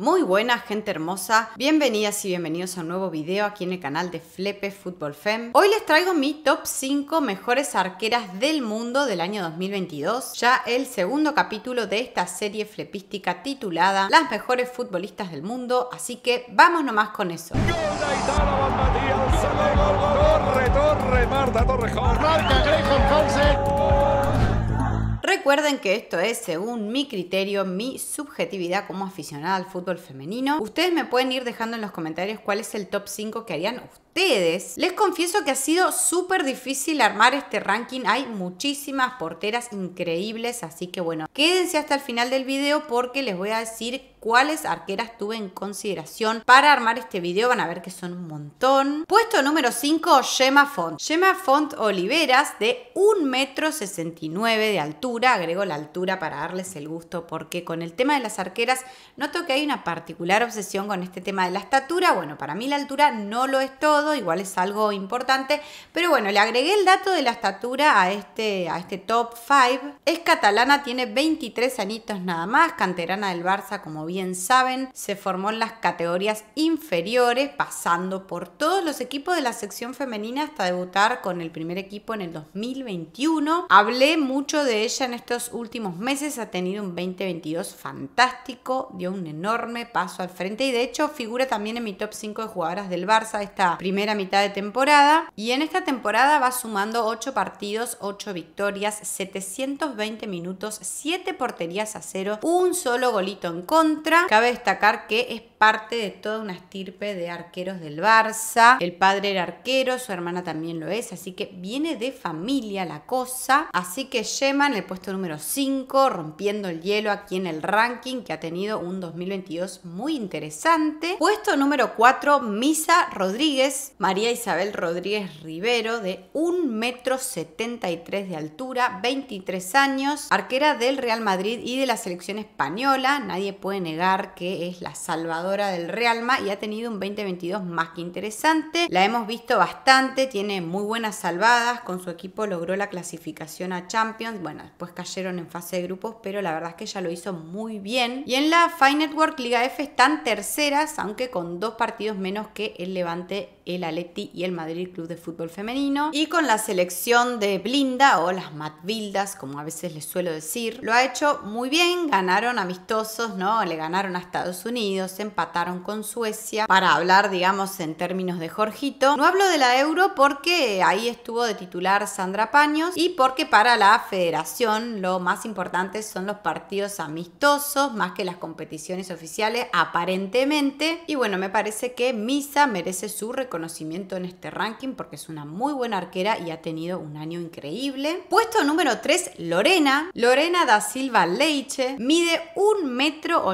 Muy buena gente hermosa, bienvenidas y bienvenidos a un nuevo video aquí en el canal de Flepe Fútbol Fem. Hoy les traigo mi top 5 mejores arqueras del mundo del año 2022, ya el segundo capítulo de esta serie flepística titulada Las mejores futbolistas del mundo, así que vamos nomás con eso. Torre, Torre, Marta Recuerden que esto es según mi criterio, mi subjetividad como aficionada al fútbol femenino. Ustedes me pueden ir dejando en los comentarios cuál es el top 5 que harían ustedes ustedes. Les confieso que ha sido súper difícil armar este ranking. Hay muchísimas porteras increíbles, así que bueno, quédense hasta el final del video porque les voy a decir cuáles arqueras tuve en consideración para armar este video. Van a ver que son un montón. Puesto número 5, Gemma Font. Gemma Font Oliveras de 1,69 m de altura. Agrego la altura para darles el gusto porque con el tema de las arqueras noto que hay una particular obsesión con este tema de la estatura. Bueno, para mí la altura no lo es todo igual es algo importante. Pero bueno, le agregué el dato de la estatura a este, a este top 5. Es catalana, tiene 23 añitos nada más, canterana del Barça, como bien saben. Se formó en las categorías inferiores, pasando por todos los equipos de la sección femenina hasta debutar con el primer equipo en el 2021. Hablé mucho de ella en estos últimos meses, ha tenido un 2022 fantástico, dio un enorme paso al frente y de hecho figura también en mi top 5 de jugadoras del Barça, esta primera mitad de temporada y en esta temporada va sumando 8 partidos, 8 victorias, 720 minutos, 7 porterías a cero, un solo golito en contra. Cabe destacar que es parte de toda una estirpe de arqueros del Barça. El padre era arquero, su hermana también lo es, así que viene de familia la cosa. Así que Yema en el puesto número 5, rompiendo el hielo aquí en el ranking que ha tenido un 2022 muy interesante. Puesto número 4, Misa Rodríguez María Isabel Rodríguez Rivero, de 1,73 metro de altura, 23 años, arquera del Real Madrid y de la selección española. Nadie puede negar que es la salvadora del Realma y ha tenido un 2022 más que interesante. La hemos visto bastante, tiene muy buenas salvadas, con su equipo logró la clasificación a Champions. Bueno, después cayeron en fase de grupos, pero la verdad es que ella lo hizo muy bien. Y en la Fine Network Liga F están terceras, aunque con dos partidos menos que el Levante el Aleti y el Madrid Club de Fútbol Femenino. Y con la selección de Blinda o las Matvildas, como a veces les suelo decir, lo ha hecho muy bien. Ganaron amistosos, ¿no? Le ganaron a Estados Unidos, empataron con Suecia. Para hablar, digamos, en términos de Jorgito. No hablo de la Euro porque ahí estuvo de titular Sandra Paños y porque para la federación lo más importante son los partidos amistosos más que las competiciones oficiales aparentemente. Y bueno, me parece que Misa merece su reconocimiento conocimiento en este ranking porque es una muy buena arquera y ha tenido un año increíble. Puesto número 3, Lorena. Lorena da Silva Leiche mide 1,83 metro,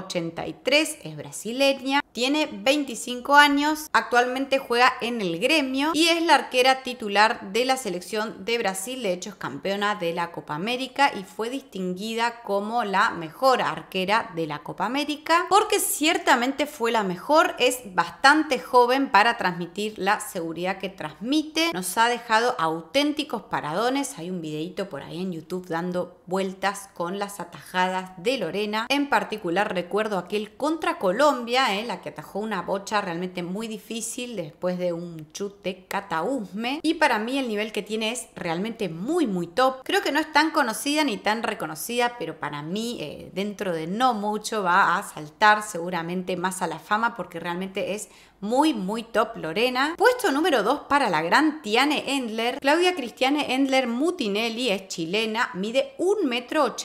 es brasileña, tiene 25 años, actualmente juega en el gremio y es la arquera titular de la selección de Brasil, de hecho es campeona de la Copa América y fue distinguida como la mejor arquera de la Copa América porque ciertamente fue la mejor, es bastante joven para transmitir la seguridad que transmite. Nos ha dejado auténticos paradones. Hay un videito por ahí en YouTube dando vueltas con las atajadas de Lorena. En particular recuerdo aquel contra Colombia, en eh, la que atajó una bocha realmente muy difícil después de un chute cataúsme. Y para mí el nivel que tiene es realmente muy, muy top. Creo que no es tan conocida ni tan reconocida, pero para mí eh, dentro de no mucho va a saltar seguramente más a la fama porque realmente es muy, muy top Lorena. Puesto número 2 para la gran Tiane Endler. Claudia Cristiane Endler Mutinelli es chilena, mide 1,83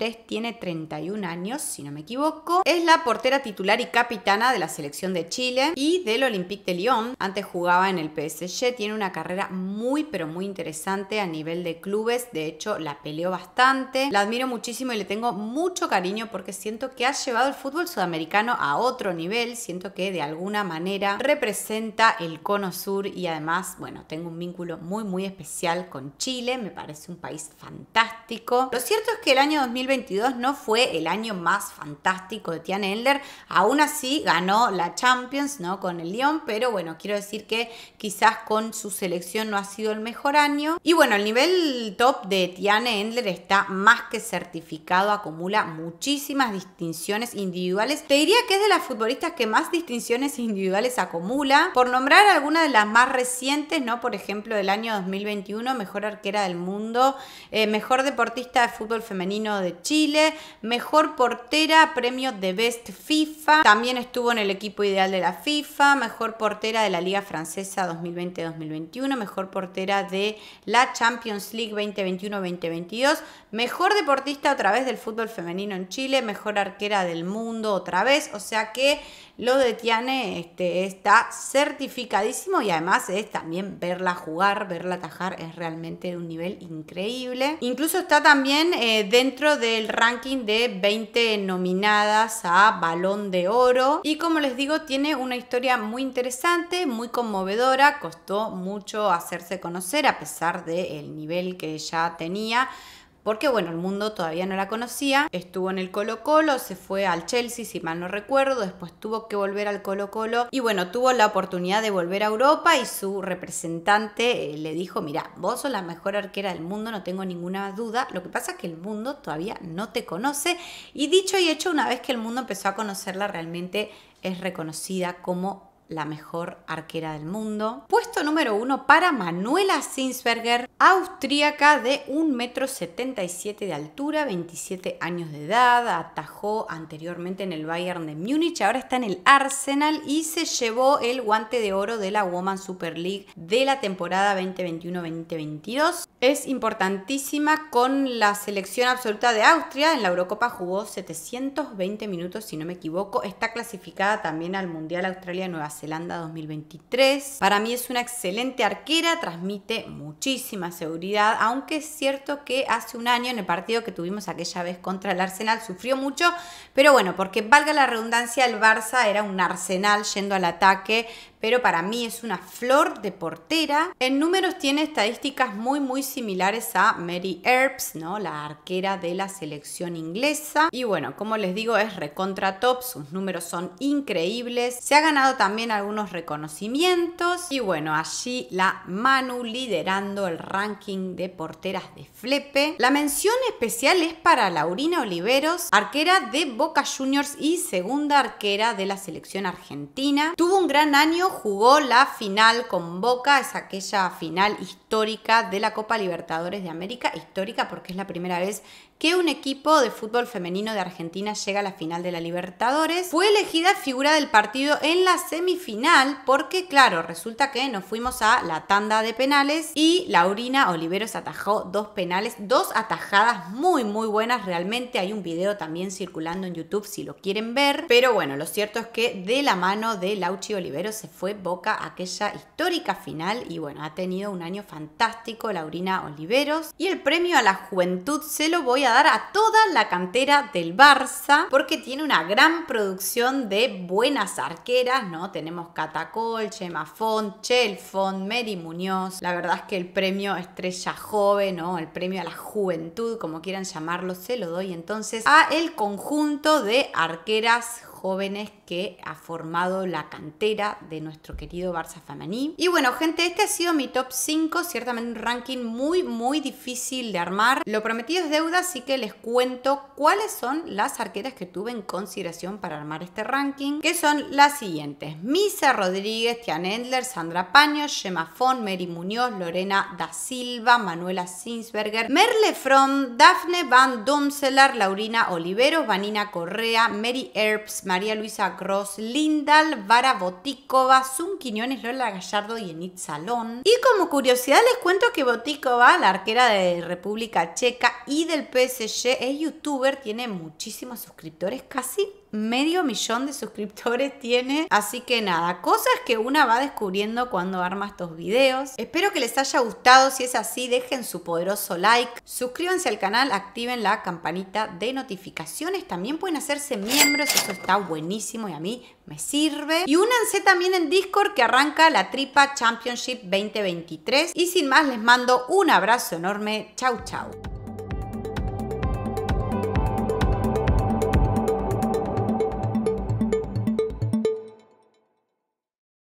m, tiene 31 años, si no me equivoco. Es la portera titular y capitana de la selección de Chile y del Olympique de Lyon. Antes jugaba en el PSG, tiene una carrera muy pero muy interesante a nivel de clubes, de hecho la peleó bastante. La admiro muchísimo y le tengo mucho cariño porque siento que ha llevado el fútbol sudamericano a otro nivel, siento que de alguna manera representa el Cono Sur y además, bueno, tengo un vínculo muy, muy especial con Chile, me parece un país fantástico. Lo cierto es que el año 2022 no fue el año más fantástico de Tian Endler, aún así ganó la Champions, ¿no? Con el Lyon, pero bueno, quiero decir que quizás con su selección no ha sido el mejor año. Y bueno, el nivel top de Tiane Endler está más que certificado, acumula muchísimas distinciones individuales. Te diría que es de las futbolistas que más distinciones individuales acumula. Por nombrar algunas de las más recientes, ¿no? Por ejemplo, del año 2021, mejor arquera del mundo, eh, mejor deportista de fútbol femenino de Chile, mejor portera, premio de Best FIFA, también estuvo en el equipo ideal de la FIFA, mejor portera de la Liga Francesa 2020-2021, mejor portera de la Champions League 2021-2022, mejor deportista otra vez del fútbol femenino en Chile, mejor arquera del mundo otra vez, o sea que lo de Tiane este, está certificado y además es también verla jugar, verla atajar, es realmente un nivel increíble. Incluso está también eh, dentro del ranking de 20 nominadas a Balón de Oro y como les digo tiene una historia muy interesante, muy conmovedora, costó mucho hacerse conocer a pesar del nivel que ya tenía. Porque bueno, el mundo todavía no la conocía. Estuvo en el Colo Colo, se fue al Chelsea, si mal no recuerdo, después tuvo que volver al Colo Colo y bueno, tuvo la oportunidad de volver a Europa y su representante eh, le dijo, mira, vos sos la mejor arquera del mundo, no tengo ninguna duda. Lo que pasa es que el mundo todavía no te conoce y dicho y hecho, una vez que el mundo empezó a conocerla, realmente es reconocida como la mejor arquera del mundo. Puesto número uno para Manuela Sinsberger, austríaca de 1,77 m de altura, 27 años de edad, atajó anteriormente en el Bayern de Múnich, ahora está en el Arsenal y se llevó el guante de oro de la Women's Super League de la temporada 2021-2022. Es importantísima con la selección absoluta de Austria, en la Eurocopa jugó 720 minutos si no me equivoco, está clasificada también al Mundial Australia-Nueva Zelanda 2023. Para mí es una excelente arquera, transmite muchísima seguridad, aunque es cierto que hace un año en el partido que tuvimos aquella vez contra el Arsenal sufrió mucho, pero bueno, porque valga la redundancia, el Barça era un Arsenal yendo al ataque, pero para mí es una flor de portera. En números tiene estadísticas muy muy similares a Mary Earps, ¿no? la arquera de la selección inglesa. Y bueno, como les digo, es recontra top, sus números son increíbles. Se ha ganado también algunos reconocimientos y bueno, allí la Manu liderando el ranking de porteras de Flepe. La mención especial es para Laurina Oliveros, arquera de Boca Juniors y segunda arquera de la selección argentina. Tuvo un gran año jugó la final con Boca, es aquella final histórica de la Copa Libertadores de América, histórica porque es la primera vez que un equipo de fútbol femenino de Argentina llega a la final de la Libertadores. Fue elegida figura del partido en la semifinal porque, claro, resulta que nos fuimos a la tanda de penales y Laurina Oliveros atajó dos penales, dos atajadas muy, muy buenas realmente. Hay un video también circulando en YouTube si lo quieren ver. Pero bueno, lo cierto es que de la mano de Lauchi Oliveros se fue Boca aquella histórica final y bueno, ha tenido un año fantástico Laurina Oliveros y el premio a la juventud se lo voy a dar a toda la cantera del Barça porque tiene una gran producción de buenas arqueras, ¿no? Tenemos Catacol, Chema Font, Chelfont, Mary Muñoz, la verdad es que el premio Estrella Joven, ¿no? El premio a la juventud, como quieran llamarlo, se lo doy entonces a el conjunto de arqueras jóvenes que ha formado la cantera de nuestro querido Barça Femení. Y bueno, gente, este ha sido mi top 5, ciertamente un ranking muy, muy difícil de armar. Lo prometido es deuda, así que les cuento cuáles son las arqueras que tuve en consideración para armar este ranking, que son las siguientes. Misa Rodríguez, Tian Endler, Sandra Paño, Gemma Fon, Mary Muñoz, Lorena Da Silva, Manuela Sinsberger, Merle From, Daphne Van Domselar, Laurina Oliveros, Vanina Correa, Mary Herbs, María Luisa Cross, Lindal, Vara Botíkova Sun Quiñones, Lola Gallardo y Enid Salón. Y como curiosidad les cuento que Botíkova, la arquera de República Checa y del PSG, es youtuber, tiene muchísimos suscriptores, casi medio millón de suscriptores tiene. Así que nada, cosas que una va descubriendo cuando arma estos videos. Espero que les haya gustado. Si es así, dejen su poderoso like. Suscríbanse al canal, activen la campanita de notificaciones. También pueden hacerse miembros, eso está buenísimo a mí me sirve. Y únanse también en Discord que arranca la Tripa Championship 2023. Y sin más les mando un abrazo enorme. Chau, chau.